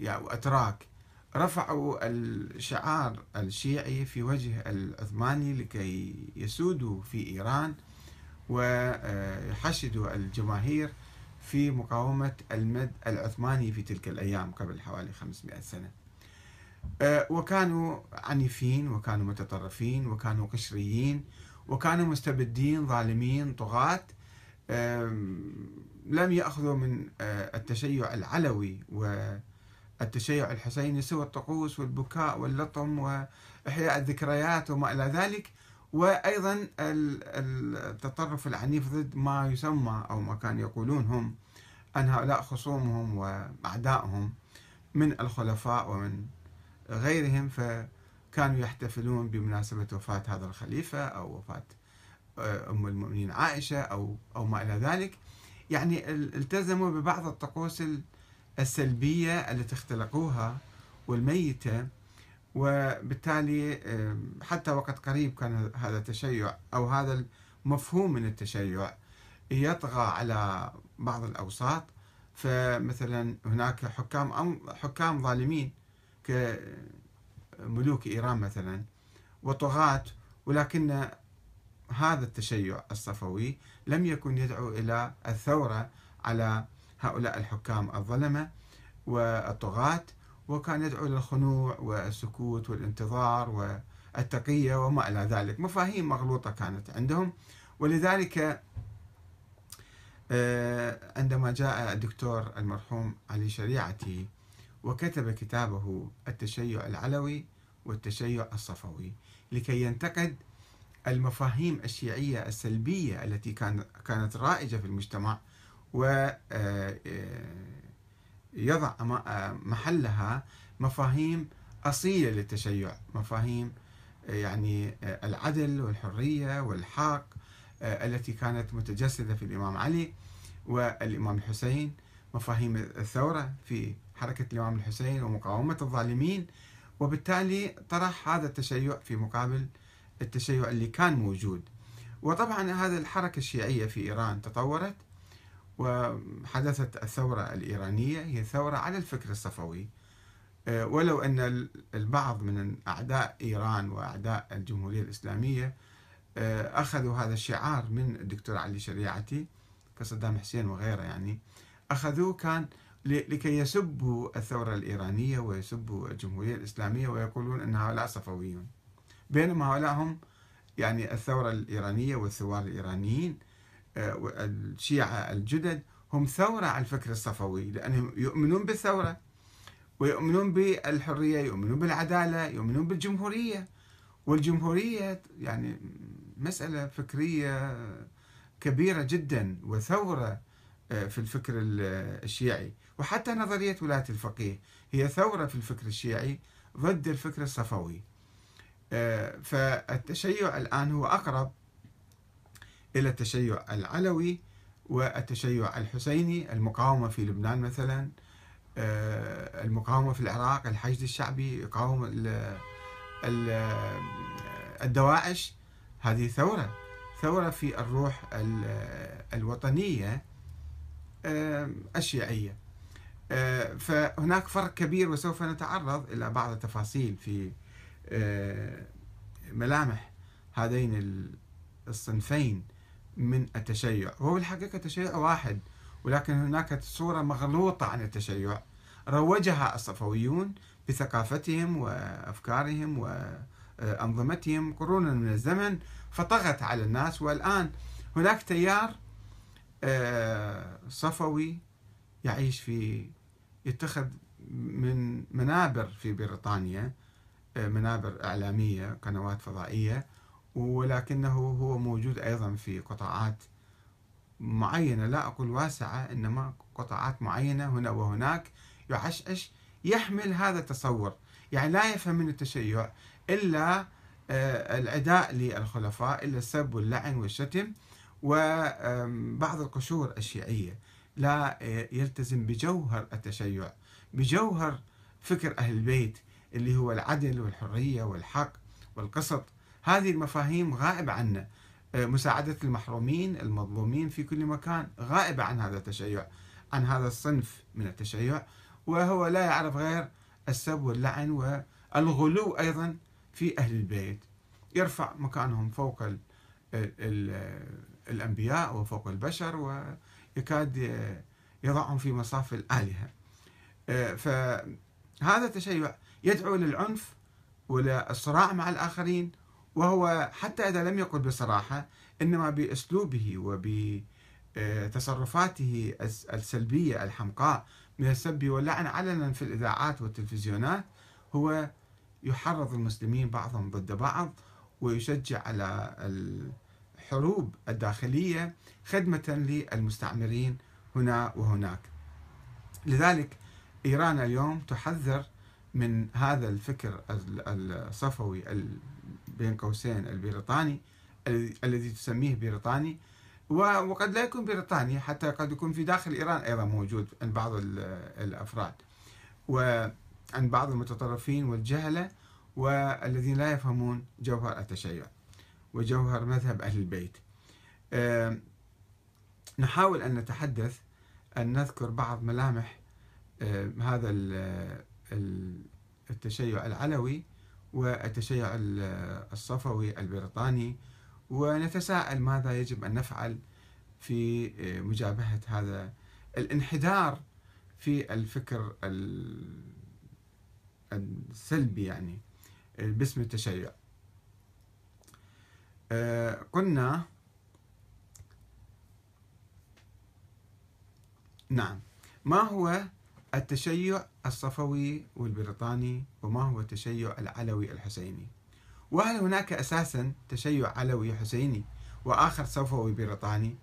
واتراك أتراك رفعوا الشعار الشيعي في وجه العثماني لكي يسودوا في إيران ويحشدوا الجماهير في مقاومة المد العثماني في تلك الأيام قبل حوالي 500 سنة أه، وكانوا عنيفين وكانوا متطرفين وكانوا قشريين وكانوا مستبدين ظالمين طغاة لم يأخذوا من أه، التشيع العلوي و التشيع الحسيني سوى الطقوس والبكاء واللطم وإحياء الذكريات وما إلى ذلك وأيضا التطرف العنيف ضد ما يسمى أو ما كان يقولون هم أن هؤلاء خصومهم وأعدائهم من الخلفاء ومن غيرهم فكانوا يحتفلون بمناسبة وفاة هذا الخليفة أو وفاة آه، أم المؤمنين عائشة أو أو ما إلى ذلك يعني التزموا ببعض الطقوس السلبية التي اختلقوها والميتة وبالتالي حتى وقت قريب كان هذا التشيع أو هذا المفهوم من التشيع يطغى على بعض الأوساط فمثلا هناك حكام حكام ظالمين كملوك إيران مثلا وطغاة ولكن هذا التشيع الصفوي لم يكن يدعو إلى الثورة على هؤلاء الحكام الظلمة والطغاة وكان يدعو للخنوع والسكوت والانتظار والتقية وما إلى ذلك مفاهيم مغلوطة كانت عندهم ولذلك آه، عندما جاء الدكتور المرحوم علي شريعتي وكتب كتابه التشيع العلوي والتشيع الصفوي لكي ينتقد المفاهيم الشيعية السلبية التي كانت رائجة في المجتمع ويضع آه، آه، آه، محلها مفاهيم أصيلة للتشيع مفاهيم يعني العدل والحرية والحق التي كانت متجسدة في الإمام علي والإمام الحسين مفاهيم الثورة في حركة الإمام الحسين ومقاومة الظالمين وبالتالي طرح هذا التشيع في مقابل التشيع اللي كان موجود وطبعا هذه الحركة الشيعية في إيران تطورت وحدثت الثورة الإيرانية هي ثورة على الفكر الصفوي آه، ولو أن البعض من أعداء إيران وأعداء الجمهورية الإسلامية آه، أخذوا هذا الشعار من الدكتور علي شريعتي كصدام حسين وغيره يعني أخذوه كان لكي يسبوا الثورة الإيرانية ويسبوا الجمهورية الإسلامية ويقولون أن هؤلاء صفويون بينما هؤلاء هم يعني الثورة الإيرانية والثوار الإيرانيين آه، الشيعة الجدد هم ثورة على الفكر الصفوي لأنهم يؤمنون بالثورة ويؤمنون بالحرية يؤمنون بالعدالة يؤمنون بالجمهورية والجمهورية يعني مسألة فكرية كبيرة جدا وثورة آه، في الفكر الشيعي وحتى نظرية ولاية الفقيه هي ثورة في الفكر الشيعي ضد الفكر الصفوي آه، فالتشيع الآن هو أقرب إلى التشيع العلوي والتشيع الحسيني المقاومة في لبنان مثلا آه، المقاومة في العراق الحشد الشعبي يقاوم الدواعش هذه ثورة ثورة في الروح الوطنية آه، الشيعية آه، فهناك فرق كبير وسوف نتعرض إلى بعض التفاصيل في ملامح هذين الصنفين من التشيع وهو الحقيقة تشيع واحد ولكن هناك صورة مغلوطة عن التشيع روجها الصفويون بثقافتهم وأفكارهم وأنظمتهم قرونا من الزمن فطغت على الناس والآن هناك تيار آه، صفوي يعيش في يتخذ من منابر في بريطانيا آه، منابر إعلامية قنوات فضائية ولكنه هو موجود أيضا في قطاعات معينة لا أقول واسعة إنما قطاعات معينة هنا وهناك يعشعش يحمل هذا التصور يعني لا يفهم من التشيع إلا آه، العداء للخلفاء إلا السب واللعن والشتم وبعض القشور الشيعية لا آه، يلتزم بجوهر التشيع بجوهر فكر أهل البيت اللي هو العدل والحرية والحق والقسط هذه المفاهيم غائبة عنا آه، مساعدة المحرومين المظلومين في كل مكان غائبة عن هذا التشيع عن هذا الصنف من التشيع وهو لا يعرف غير السب واللعن والغلو أيضا في أهل البيت يرفع مكانهم فوق الـ الـ الأنبياء وفوق البشر ويكاد يضعهم في مصاف الآلهة آه، فهذا التشيع يدعو للعنف وللصراع مع الآخرين وهو حتى إذا لم يقل بصراحة إنما بأسلوبه وبتصرفاته السلبية الحمقاء من السب واللعن علنا في الإذاعات والتلفزيونات هو يحرض المسلمين بعضهم ضد بعض ويشجع على الحروب الداخلية خدمة للمستعمرين هنا وهناك لذلك إيران اليوم تحذر من هذا الفكر الصفوي بين قوسين البريطاني الذي تسميه بريطاني وقد لا يكون بريطاني حتى قد يكون في داخل إيران أيضا موجود عند بعض الأفراد وعند بعض المتطرفين والجهلة والذين لا يفهمون جوهر التشيع وجوهر مذهب أهل البيت نحاول أن نتحدث أن نذكر بعض ملامح هذا التشيع العلوي والتشيع الصفوي البريطاني ونتساءل ماذا يجب أن نفعل في آه، مجابهة هذا الانحدار في الفكر السلبي يعني آه، باسم التشيع آه، قلنا نعم ما هو التشيع الصفوي والبريطاني وما هو التشيع العلوي الحسيني وهل هناك أساسا تشيع علوي حسيني وآخر صفوي بريطاني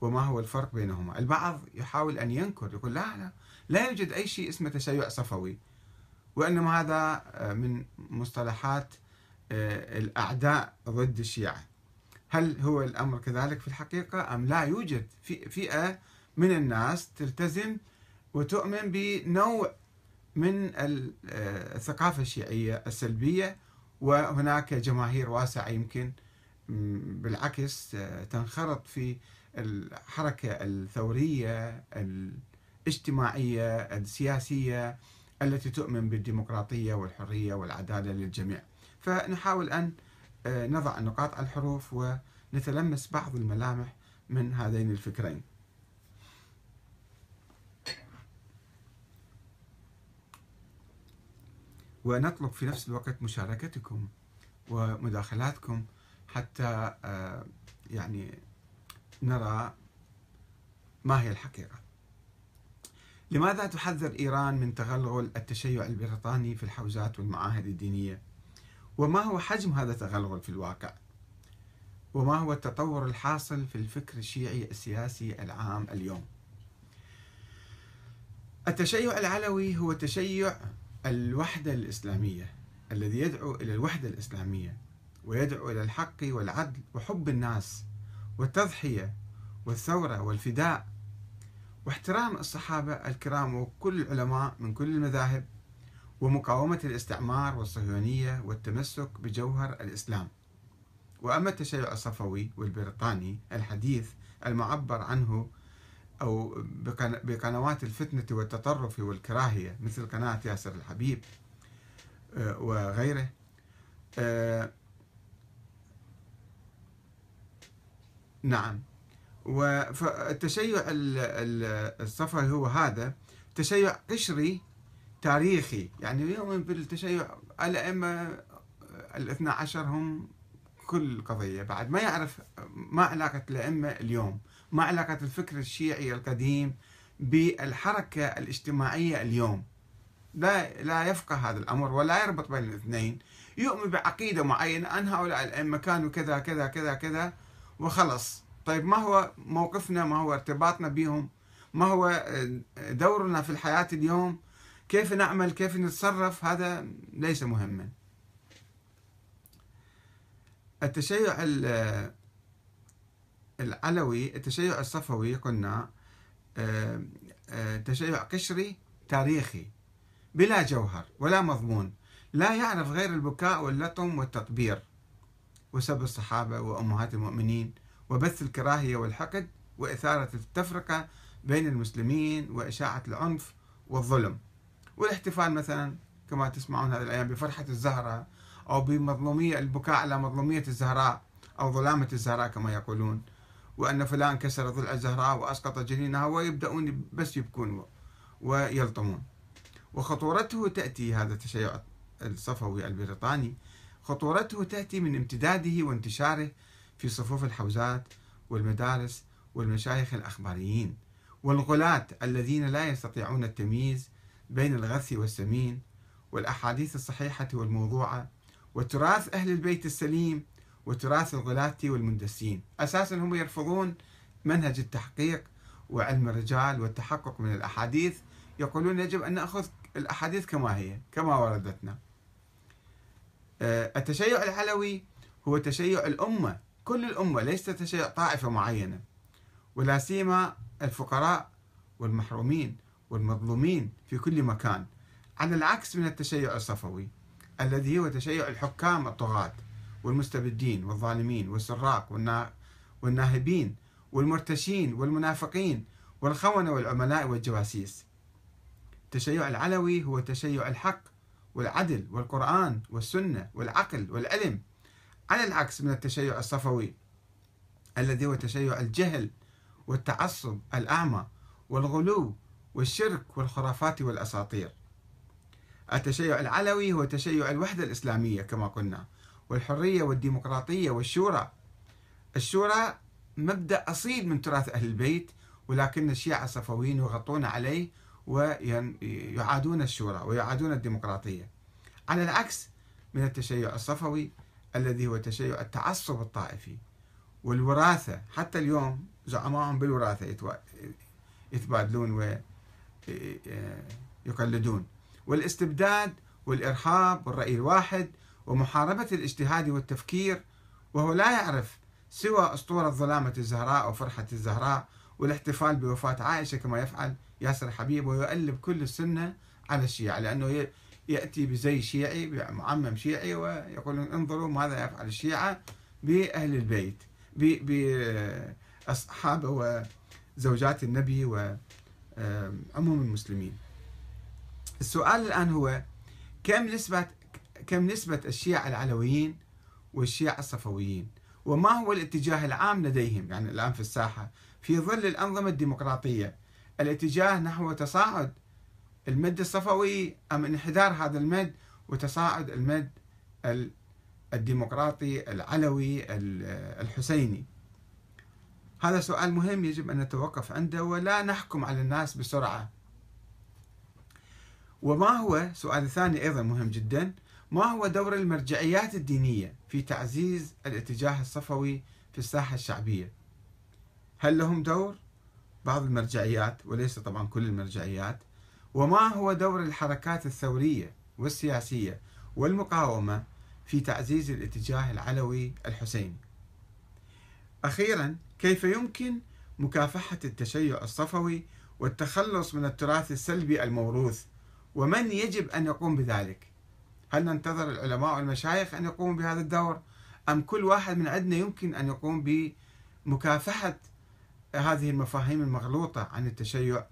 وما هو الفرق بينهما البعض يحاول أن ينكر يقول لا لا لا يوجد أي شيء اسمه تشيع صفوي وإنما هذا آه، من مصطلحات آه، الأعداء ضد الشيعة هل هو الأمر كذلك في الحقيقة أم لا يوجد فئة من الناس تلتزم وتؤمن بنوع من آه، الثقافة الشيعية السلبية وهناك جماهير واسعة يمكن بالعكس آه، تنخرط في الحركة الثورية الاجتماعية السياسية التي تؤمن بالديمقراطية والحرية والعدالة للجميع فنحاول أن آه، نضع النقاط على الحروف ونتلمس بعض الملامح من هذين الفكرين ونطلب في نفس الوقت مشاركتكم ومداخلاتكم حتى آه، يعني نرى ما هي الحقيقة لماذا تحذر إيران من تغلغل التشيع البريطاني في الحوزات والمعاهد الدينية وما هو حجم هذا التغلغل في الواقع وما هو التطور الحاصل في الفكر الشيعي السياسي العام اليوم التشيع العلوي هو تشيع الوحدة الإسلامية الذي يدعو إلى الوحدة الإسلامية ويدعو إلى الحق والعدل وحب الناس والتضحية والثورة والفداء واحترام الصحابة الكرام وكل العلماء من كل المذاهب ومقاومة الاستعمار والصهيونية والتمسك بجوهر الإسلام وأما التشيع الصفوي والبريطاني الحديث المعبر عنه أو بقنوات الفتنة والتطرف والكراهية مثل قناة ياسر الحبيب آه، وغيره آه، نعم والتشيع الصفوي هو هذا تشيع قشري تاريخي يعني يؤمن بالتشيع الأئمة الاثنى عشر هم كل قضية بعد ما يعرف ما علاقة الأئمة اليوم ما علاقة الفكر الشيعي القديم بالحركة الاجتماعية اليوم لا لا يفقه هذا الأمر ولا يربط بين الاثنين يؤمن بعقيدة معينة أن هؤلاء الأئمة كانوا كذا كذا كذا كذا وخلص طيب ما هو موقفنا ما هو ارتباطنا بهم ما هو آه، دورنا في الحياة اليوم كيف نعمل كيف نتصرف هذا ليس مهما التشيع العلوي التشيع الصفوي قلنا آه، آه، تشيع قشري تاريخي بلا جوهر ولا مضمون لا يعرف غير البكاء واللطم والتطبير وسب الصحابة وأمهات المؤمنين وبث الكراهية والحقد وإثارة التفرقة بين المسلمين وإشاعة العنف والظلم والاحتفال مثلا كما تسمعون هذه الأيام بفرحة الزهرة أو بمظلومية البكاء على مظلومية الزهراء أو ظلامة الزهراء كما يقولون وأن فلان كسر ضلع الزهراء وأسقط جنينها ويبدأون بس يبكون ويلطمون وخطورته تأتي هذا التشيع الصفوي البريطاني خطورته تأتي من امتداده وانتشاره في صفوف الحوزات والمدارس والمشايخ الأخباريين والغلاة الذين لا يستطيعون التمييز بين الغث والسمين والأحاديث الصحيحة والموضوعة وتراث أهل البيت السليم وتراث الغلاة والمندسين أساسا هم يرفضون منهج التحقيق وعلم الرجال والتحقق من الأحاديث يقولون يجب أن نأخذ الأحاديث كما هي كما وردتنا آه، التشيع العلوي هو تشيع الأمة كل الأمة ليس تشيع طائفة معينة ولا سيما الفقراء والمحرومين والمظلومين في كل مكان على العكس من التشيع الصفوي الذي هو تشيع الحكام الطغاة والمستبدين والظالمين والسراق والناهبين والمرتشين والمنافقين والخونة والعملاء والجواسيس تشيع العلوي هو تشيع الحق والعدل والقرآن والسنة والعقل والعلم على العكس من التشيع الصفوي الذي هو تشيع الجهل والتعصب الأعمى والغلو والشرك والخرافات والأساطير التشيع العلوي هو تشيع الوحدة الإسلامية كما قلنا والحرية والديمقراطية والشورى الشورى مبدأ أصيل من تراث أهل البيت ولكن الشيعة الصفويين يغطون عليه ويعادون الشورى ويعادون الديمقراطية على العكس من التشيع الصفوي الذي هو تشيع التعصب الطائفي والوراثة حتى اليوم زعمائهم بالوراثة يتبادلون ويقلدون والاستبداد والإرهاب والرأي الواحد ومحاربة الاجتهاد والتفكير وهو لا يعرف سوى أسطورة ظلامة الزهراء وفرحة الزهراء والاحتفال بوفاة عائشة كما يفعل ياسر حبيب ويؤلب كل السنة على الشيعة لأنه يأتي بزي شيعي معمم شيعي ويقول انظروا ماذا يفعل الشيعة بأهل البيت بأصحابه وزوجات النبي وعموم المسلمين السؤال الآن هو كم نسبة كم نسبة الشيعة العلويين والشيعة الصفويين وما هو الاتجاه العام لديهم يعني الآن في الساحة في ظل الأنظمة الديمقراطية الاتجاه نحو تصاعد المد الصفوي أم انحدار هذا المد وتصاعد المد الديمقراطي العلوي الحسيني هذا سؤال مهم يجب أن نتوقف عنده ولا نحكم على الناس بسرعة وما هو سؤال ثاني أيضا مهم جدا ما هو دور المرجعيات الدينية في تعزيز الاتجاه الصفوي في الساحة الشعبية هل لهم دور؟ بعض المرجعيات وليس طبعا كل المرجعيات وما هو دور الحركات الثورية والسياسية والمقاومة في تعزيز الاتجاه العلوي الحسيني أخيرا كيف يمكن مكافحة التشيع الصفوي والتخلص من التراث السلبي الموروث ومن يجب أن يقوم بذلك هل ننتظر العلماء والمشايخ أن يقوموا بهذا الدور أم كل واحد من عندنا يمكن أن يقوم بمكافحة هذه المفاهيم المغلوطة عن التشيع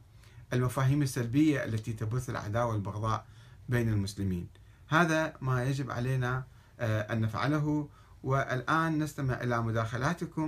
المفاهيم السلبية التي تبث العداوة والبغضاء بين المسلمين هذا ما يجب علينا آه، أن نفعله والآن نستمع إلى مداخلاتكم